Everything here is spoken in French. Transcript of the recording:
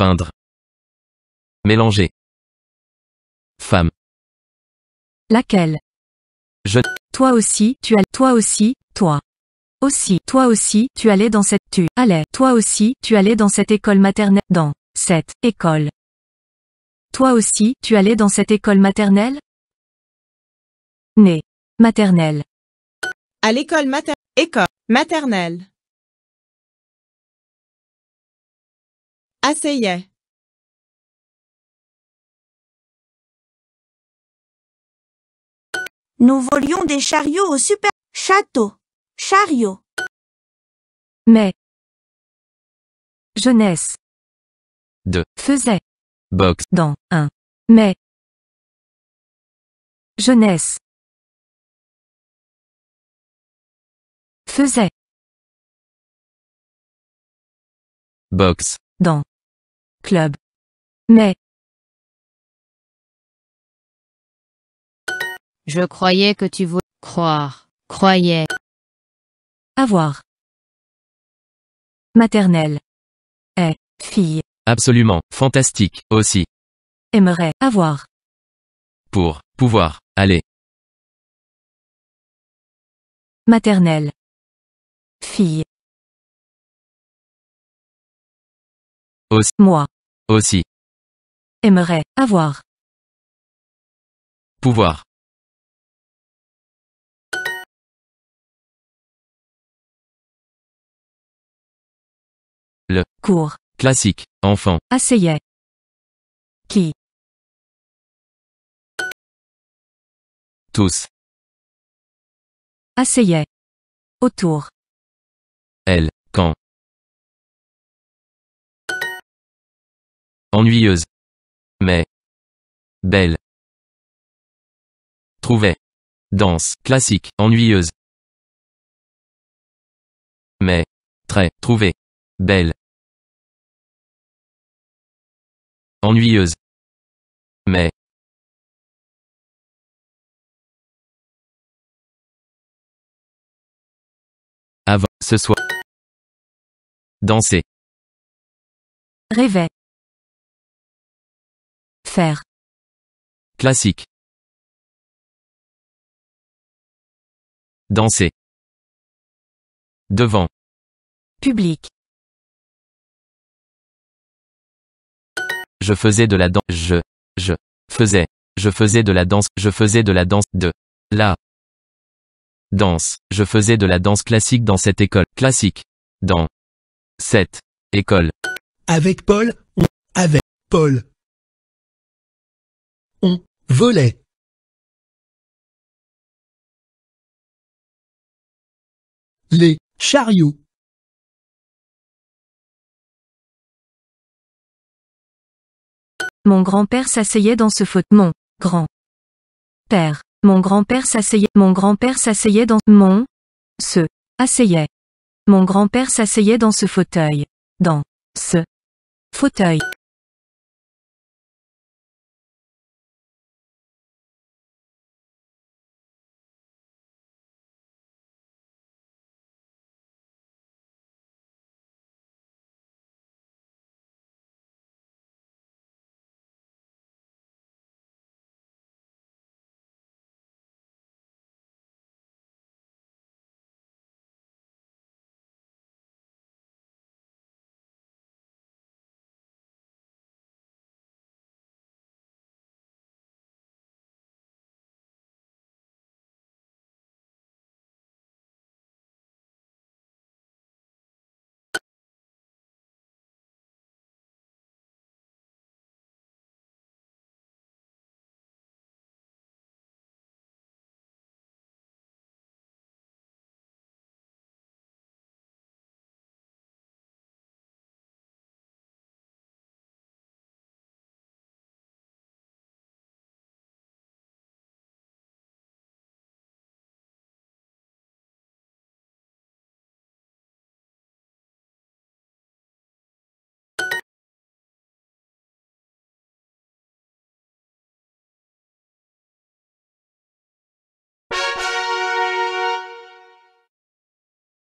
Peindre. Mélanger. Femme. Laquelle Je. Toi aussi, tu allais, Toi aussi, toi. Aussi, toi aussi, tu allais dans cette. Tu allais. Toi aussi, tu allais dans cette école maternelle. Dans cette école. Toi aussi, tu allais dans cette école maternelle Né. Maternelle. À l'école maternelle, école maternelle. Asseyez. Nous volions des chariots au super... Château. Chariot. Mais. Jeunesse. de Faisait. Box. Dans. un. Mais. Jeunesse. Faisait. Box. Dans. Club. Mais. Je croyais que tu voulais croire. Croyais. Avoir. Maternelle. Eh, Fille. Absolument. Fantastique. Aussi. Aimerait. Avoir. Pour. Pouvoir. Aller. Maternelle. Fille. Moi. Aussi. Aimerais avoir. Pouvoir. Le. Cours. Classique. Enfant. asseyait Qui. Tous. asseyait Autour. Elle. Quand. ennuyeuse. Mais belle. Trouvait. Danse classique, ennuyeuse. Mais très trouvée. Belle. Ennuyeuse. Mais avant ce soir. Danser. Rêver. Faire. Classique. Danser. Devant. Public. Je faisais de la danse. Je. Je. Faisais. Je faisais de la danse. Je faisais de la danse. De. La. Danse. Je faisais de la danse classique dans cette école. Classique. Dans. Cette. École. Avec Paul. Avec Paul. On volait. Les chariots. Mon grand-père s'asseyait dans ce fauteuil. Mon grand-père. Mon grand-père s'asseyait. Mon grand-père s'asseyait dans mon se asseyait. Mon grand-père s'asseyait dans ce fauteuil. Dans ce fauteuil.